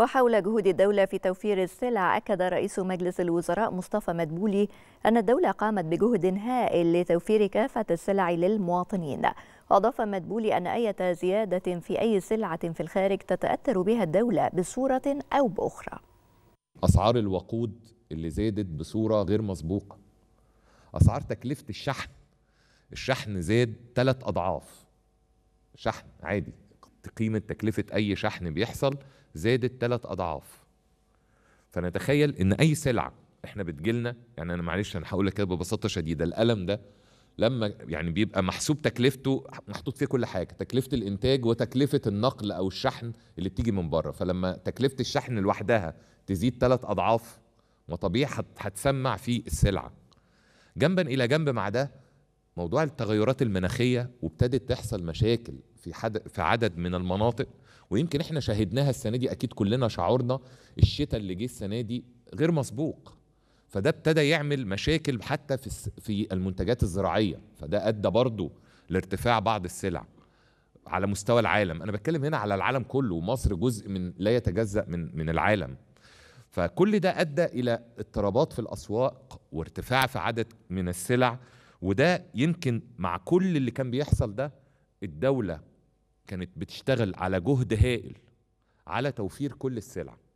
وحول جهود الدولة في توفير السلع أكد رئيس مجلس الوزراء مصطفى مدبولي أن الدولة قامت بجهد هائل لتوفير كافة السلع للمواطنين وأضاف مدبولي أن أي زيادة في أي سلعة في الخارج تتأثر بها الدولة بصورة أو بأخرى أسعار الوقود اللي زادت بصورة غير مسبوقة أسعار تكلفة الشحن الشحن زاد ثلاث أضعاف شحن عادي قيمه تكلفه اي شحن بيحصل زادت ثلاث اضعاف فنتخيل ان اي سلعه احنا بتجيلنا يعني انا معلش انا هقول لك كده ببساطه شديده القلم ده لما يعني بيبقى محسوب تكلفته محطوط فيه كل حاجه تكلفه الانتاج وتكلفه النقل او الشحن اللي بتيجي من بره فلما تكلفه الشحن لوحدها تزيد ثلاث اضعاف ما طبيعي هتسمع في السلعه جنبا الى جنب مع ده موضوع التغيرات المناخيه وابتدت تحصل مشاكل في حد في عدد من المناطق ويمكن احنا شاهدناها السنه دي اكيد كلنا شعورنا الشتاء اللي جه السنه دي غير مسبوق فده ابتدى يعمل مشاكل حتى في في المنتجات الزراعيه فده ادى برضه لارتفاع بعض السلع على مستوى العالم انا بتكلم هنا على العالم كله ومصر جزء من لا يتجزا من من العالم فكل ده ادى الى اضطرابات في الاسواق وارتفاع في عدد من السلع وده يمكن مع كل اللي كان بيحصل ده الدولة كانت بتشتغل على جهد هائل على توفير كل السلع